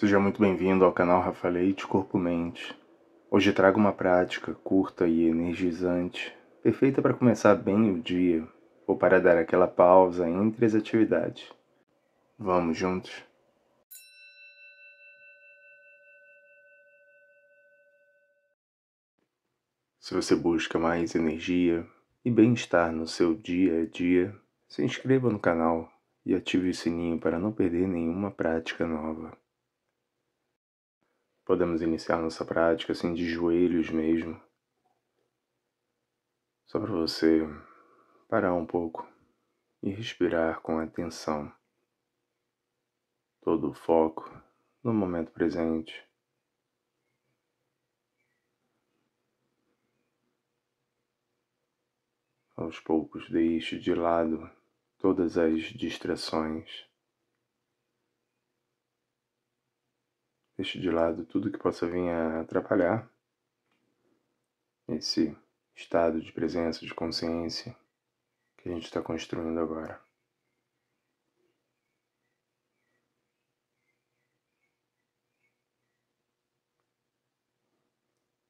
Seja muito bem-vindo ao canal Rafaleite Corpo Mente. Hoje trago uma prática curta e energizante, perfeita para começar bem o dia ou para dar aquela pausa entre as atividades. Vamos juntos? Se você busca mais energia e bem-estar no seu dia a dia, se inscreva no canal e ative o sininho para não perder nenhuma prática nova. Podemos iniciar nossa prática assim de joelhos mesmo. Só para você parar um pouco e respirar com atenção. Todo o foco no momento presente. Aos poucos deixe de lado todas as distrações. deixe de lado tudo que possa vir a atrapalhar esse estado de presença, de consciência que a gente está construindo agora.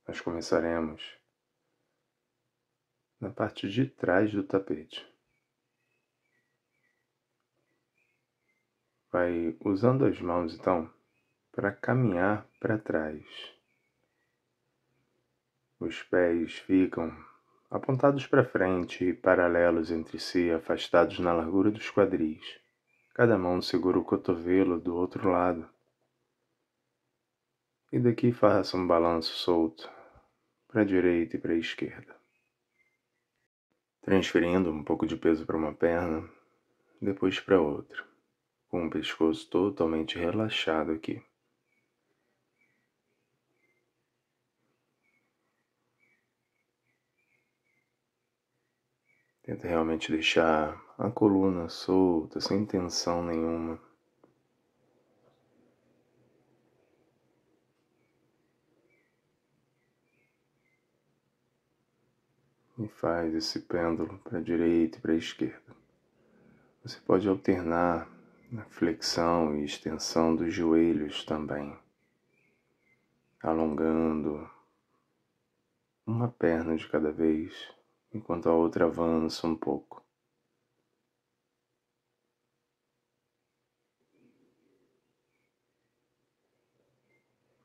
Nós começaremos na parte de trás do tapete. Vai usando as mãos, então para caminhar para trás. Os pés ficam apontados para frente e paralelos entre si, afastados na largura dos quadris. Cada mão segura o cotovelo do outro lado. E daqui faça um balanço solto para a direita e para a esquerda. Transferindo um pouco de peso para uma perna, depois para a outra, com o pescoço totalmente relaxado aqui. Tenta realmente deixar a coluna solta, sem tensão nenhuma. E faz esse pêndulo para a direita e para a esquerda. Você pode alternar na flexão e extensão dos joelhos também, alongando uma perna de cada vez enquanto a outra avança um pouco.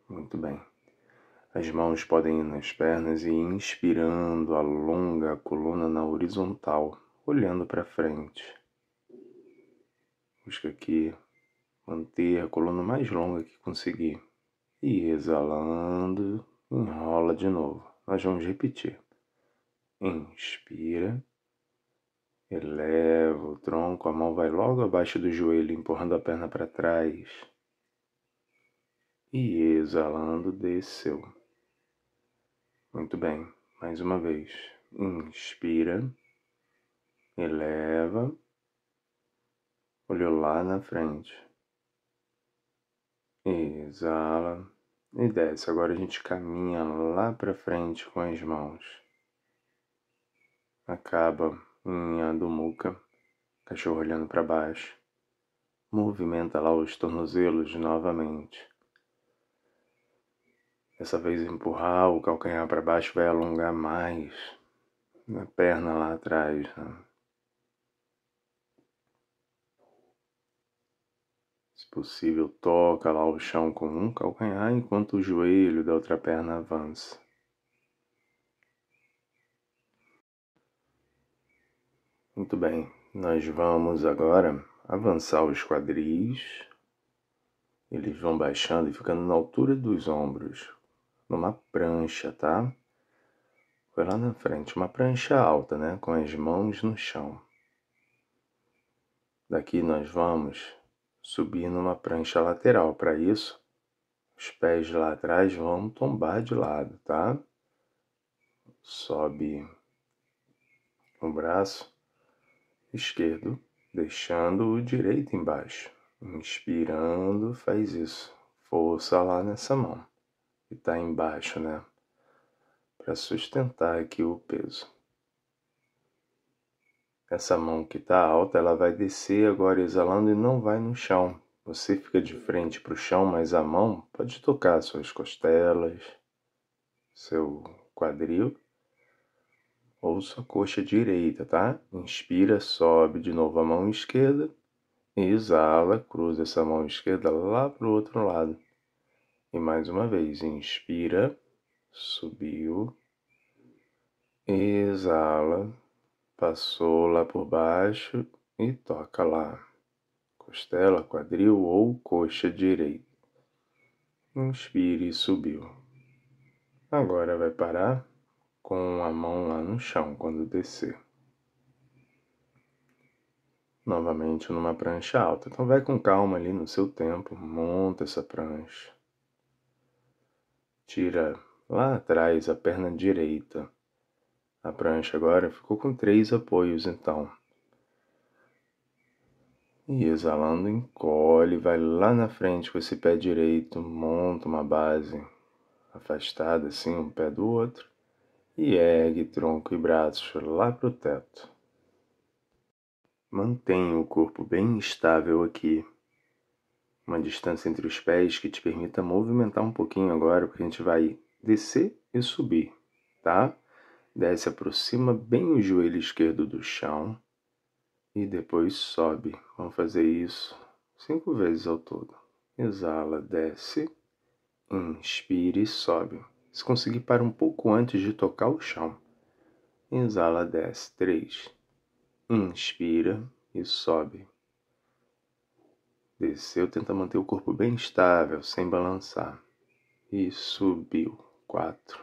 Muito bem. As mãos podem ir nas pernas e inspirando, alonga a coluna na horizontal, olhando para frente. Busca aqui manter a coluna mais longa que conseguir. E exalando, enrola de novo. Nós vamos repetir. Inspira. Eleva o tronco, a mão vai logo abaixo do joelho, empurrando a perna para trás. E exalando, desceu. Muito bem, mais uma vez. Inspira, eleva, olhou lá na frente. Exala e desce. Agora a gente caminha lá para frente com as mãos acaba em Andomuca, cachorro olhando para baixo. Movimenta lá os tornozelos novamente. Dessa vez empurrar o calcanhar para baixo vai alongar mais a perna lá atrás. Né? Se possível, toca lá o chão com um calcanhar enquanto o joelho da outra perna avança. Muito bem, nós vamos agora avançar os quadris. Eles vão baixando e ficando na altura dos ombros, numa prancha, tá? Foi lá na frente, uma prancha alta, né? Com as mãos no chão. Daqui nós vamos subir numa prancha lateral. Para isso, os pés lá atrás vão tombar de lado, tá? Sobe o braço esquerdo, deixando o direito embaixo. Inspirando, faz isso. Força lá nessa mão que tá embaixo, né? Para sustentar aqui o peso. Essa mão que tá alta, ela vai descer agora exalando e não vai no chão. Você fica de frente para o chão, mas a mão pode tocar suas costelas, seu quadril ou sua coxa direita, tá? Inspira, sobe de novo a mão esquerda. Exala, cruza essa mão esquerda lá para o outro lado. E mais uma vez, inspira, subiu. Exala, passou lá por baixo e toca lá. Costela, quadril ou coxa direita. Inspire e subiu. Agora vai parar com a mão lá no chão quando descer. Novamente numa prancha alta. Então vai com calma ali no seu tempo, monta essa prancha. Tira lá atrás a perna direita. A prancha agora ficou com três apoios então. E exalando, encolhe, vai lá na frente com esse pé direito, monta uma base afastada assim, um pé do outro e ergue tronco e braços lá pro teto. Mantenha o corpo bem estável aqui. Uma distância entre os pés que te permita movimentar um pouquinho agora, porque a gente vai descer e subir, tá? Desce, aproxima bem o joelho esquerdo do chão e depois sobe. Vamos fazer isso cinco vezes ao todo. Exala, desce, Inspire e sobe se conseguir para um pouco antes de tocar o chão. Exala, desce. três, Inspira e sobe. Desceu, tenta manter o corpo bem estável, sem balançar. E subiu. quatro.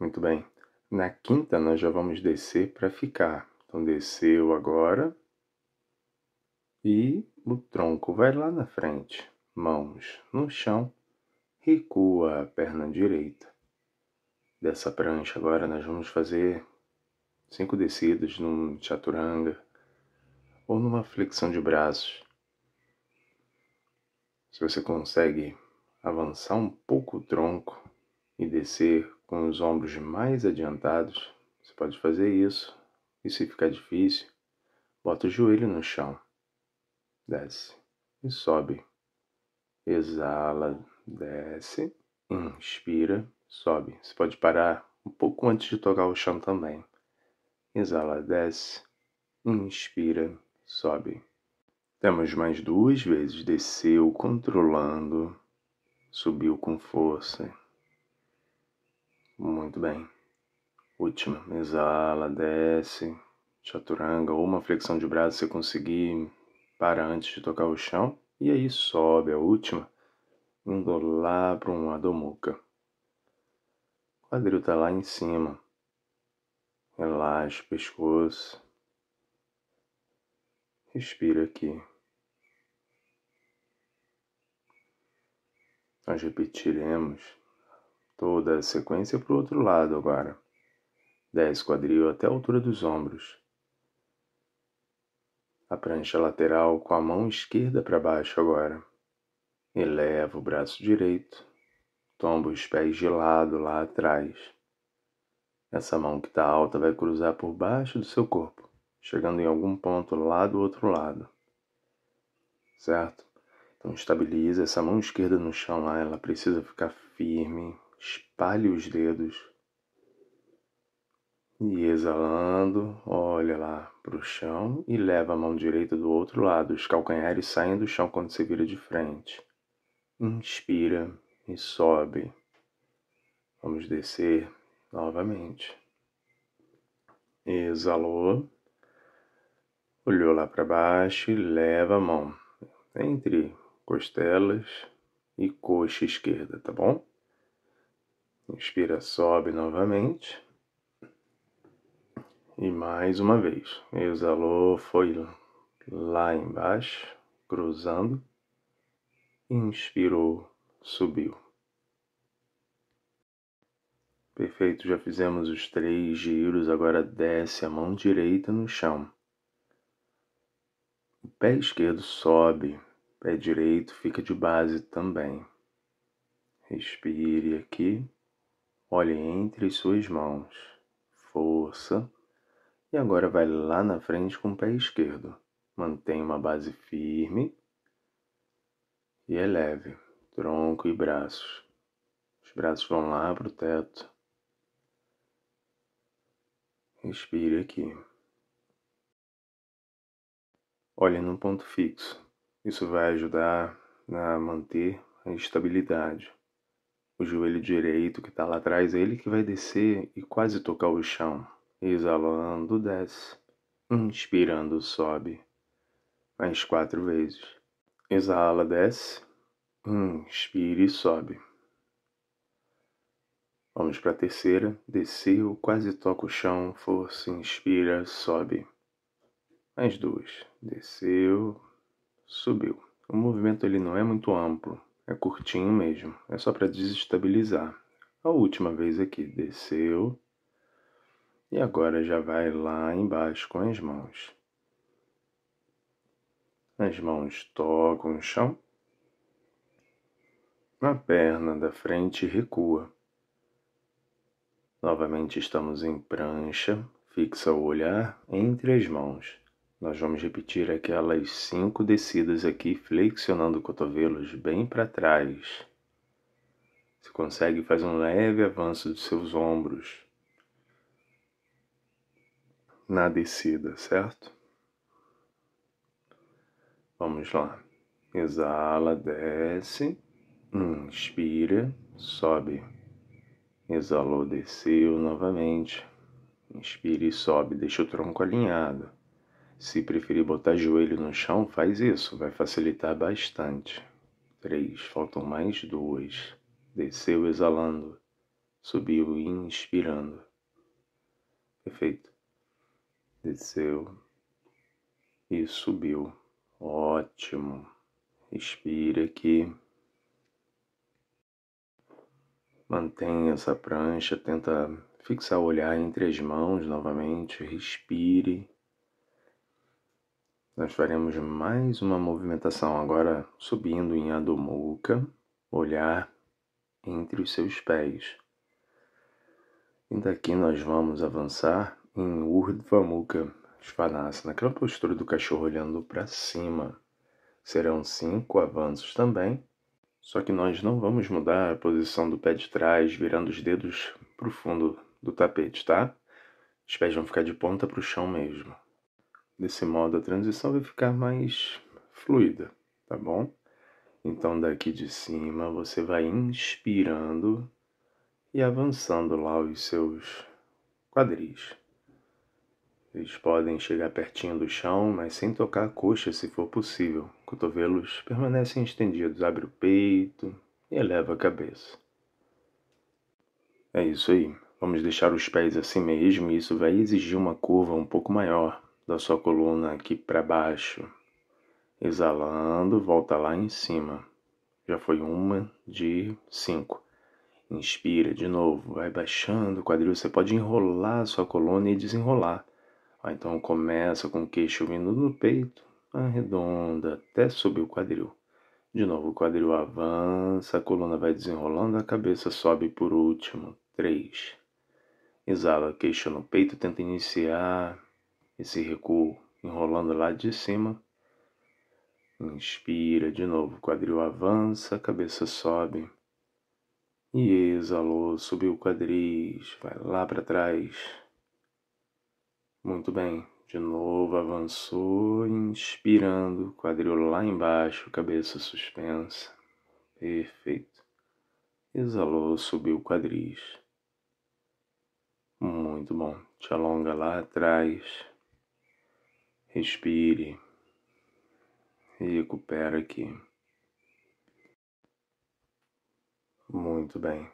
Muito bem. Na quinta, nós já vamos descer para ficar. Então, desceu agora. E o tronco vai lá na frente. Mãos no chão recua a perna direita. Dessa prancha agora nós vamos fazer cinco descidas num chaturanga ou numa flexão de braços. Se você consegue avançar um pouco o tronco e descer com os ombros mais adiantados, você pode fazer isso. E se ficar difícil, bota o joelho no chão, desce e sobe. Exala desce, inspira, sobe. Você pode parar um pouco antes de tocar o chão também. Exala, desce, inspira, sobe. Temos mais duas vezes. Desceu controlando, subiu com força. Muito bem. Última. Exala, desce, chaturanga ou uma flexão de braço se conseguir. Para antes de tocar o chão. E aí sobe a última indo lá para um lado muca. O quadril está lá em cima. Relaxa o pescoço. Respira aqui. Nós repetiremos toda a sequência para o outro lado agora. Desce quadril até a altura dos ombros. A prancha lateral com a mão esquerda para baixo agora. Eleva o braço direito, tomba os pés de lado lá atrás. Essa mão que está alta vai cruzar por baixo do seu corpo, chegando em algum ponto lá do outro lado. Certo? Então estabiliza essa mão esquerda no chão lá, ela precisa ficar firme. Espalhe os dedos. E exalando, olha lá para o chão e leva a mão direita do outro lado. Os calcanhares saem do chão quando você vira de frente inspira e sobe. Vamos descer novamente. Exalou. Olhou lá para baixo e leva a mão entre costelas e coxa esquerda, tá bom? Inspira, sobe novamente. E mais uma vez. Exalou, foi lá embaixo, cruzando inspirou, subiu. Perfeito, já fizemos os três giros, agora desce a mão direita no chão. O pé esquerdo sobe, pé direito fica de base também. Respire aqui, olhe entre suas mãos, força, e agora vai lá na frente com o pé esquerdo. mantenha uma base firme e eleve é tronco e braços. Os braços vão lá para o teto. Inspire aqui. Olhe num ponto fixo. Isso vai ajudar a manter a estabilidade. O joelho direito que está lá atrás é ele que vai descer e quase tocar o chão. Exalando, desce. Inspirando, sobe. Mais quatro vezes. Exala, desce. Inspire hum, e sobe. Vamos para a terceira. Desceu, quase toca o chão. Força, inspira, sobe. Mais duas. Desceu, subiu. O movimento ele não é muito amplo, é curtinho mesmo. É só para desestabilizar. A última vez aqui. Desceu. E agora já vai lá embaixo com as mãos. As mãos tocam o chão. A perna da frente recua. Novamente estamos em prancha. Fixa o olhar entre as mãos. Nós vamos repetir aquelas cinco descidas aqui, flexionando cotovelos bem para trás. Se consegue, faz um leve avanço dos seus ombros na descida, certo? Vamos lá. Exala, desce. Inspira, sobe. Exalou, desceu novamente. Inspira e sobe. Deixa o tronco alinhado. Se preferir botar joelho no chão, faz isso. Vai facilitar bastante. Três. Faltam mais duas. Desceu exalando. Subiu inspirando. Perfeito. Desceu e subiu. Ótimo. Respira aqui. Mantenha essa prancha, tenta fixar o olhar entre as mãos novamente, respire. Nós faremos mais uma movimentação agora subindo em Adho Mukha, olhar entre os seus pés. E daqui nós vamos avançar em Urdhva Mukha, Svanasana, naquela postura do cachorro olhando para cima. Serão cinco avanços também, só que nós não vamos mudar a posição do pé de trás, virando os dedos para o fundo do tapete, tá? Os pés vão ficar de ponta para o chão mesmo. Desse modo, a transição vai ficar mais fluida, tá bom? Então, daqui de cima, você vai inspirando e avançando lá os seus quadris. Eles podem chegar pertinho do chão, mas sem tocar a coxa se for possível. Cotovelos permanecem estendidos, abre o peito e eleva a cabeça. É isso aí. Vamos deixar os pés assim mesmo e isso vai exigir uma curva um pouco maior da sua coluna aqui para baixo. Exalando, volta lá em cima. Já foi uma de cinco. Inspira de novo, vai baixando o quadril. Você pode enrolar a sua coluna e desenrolar. Ah, então começa com o queixo vindo no peito, arredonda até subir o quadril. De novo, o quadril avança, a coluna vai desenrolando, a cabeça sobe por último. 3. Exala, queixo no peito, tenta iniciar esse recuo, enrolando lá de cima. Inspira de novo, quadril avança, a cabeça sobe. E exalou, subiu o quadris, vai lá para trás. Muito bem. De novo avançou, inspirando, quadril lá embaixo, cabeça suspensa. Perfeito. Exalou, subiu o quadris. Muito bom. Te alonga lá atrás. Respire. Recupera aqui. Muito bem.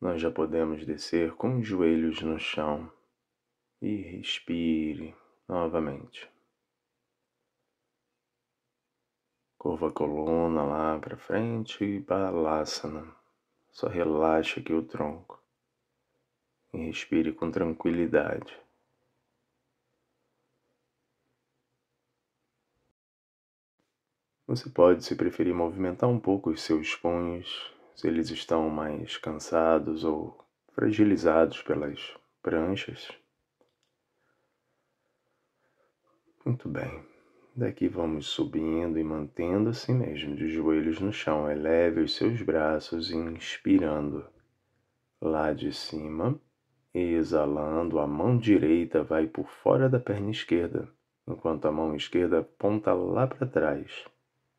Nós já podemos descer com os joelhos no chão e respire novamente. Curva a coluna lá para frente e balasana. Só relaxa aqui o tronco. E respire com tranquilidade. Você pode, se preferir, movimentar um pouco os seus punhos, se eles estão mais cansados ou fragilizados pelas pranchas. Muito bem. Daqui vamos subindo e mantendo assim mesmo, de joelhos no chão. Eleve os seus braços, inspirando lá de cima. Exalando, a mão direita vai por fora da perna esquerda, enquanto a mão esquerda aponta lá para trás.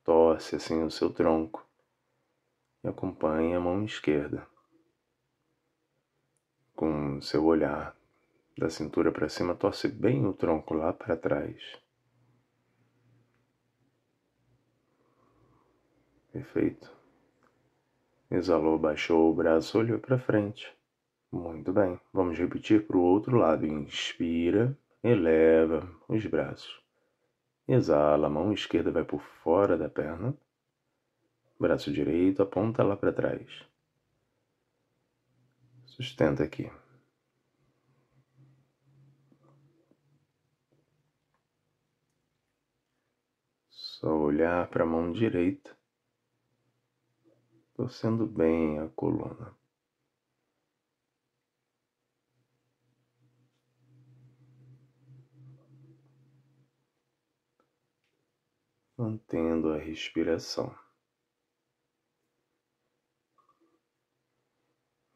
Torce assim o seu tronco e acompanha a mão esquerda com o seu olhar da cintura para cima, torce bem o tronco lá para trás. Perfeito. Exalou, baixou o braço, olhou para frente. Muito bem. Vamos repetir para o outro lado. Inspira, eleva os braços. Exala, a mão esquerda vai por fora da perna. Braço direito aponta lá para trás. Sustenta aqui. Só olhar para a mão direita, torcendo bem a coluna. Mantendo a respiração.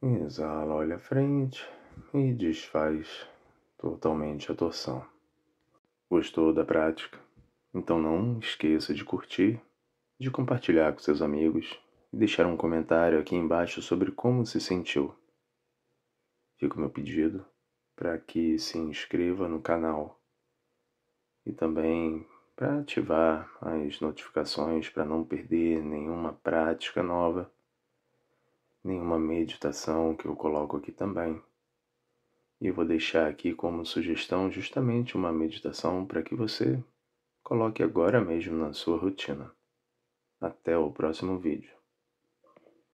Exala, olha a frente e desfaz totalmente a torção. Gostou da prática? Então não esqueça de curtir, de compartilhar com seus amigos e deixar um comentário aqui embaixo sobre como se sentiu. Fica o meu pedido para que se inscreva no canal e também para ativar as notificações para não perder nenhuma prática nova, nenhuma meditação que eu coloco aqui também. E eu vou deixar aqui como sugestão justamente uma meditação para que você Coloque agora mesmo na sua rotina. Até o próximo vídeo.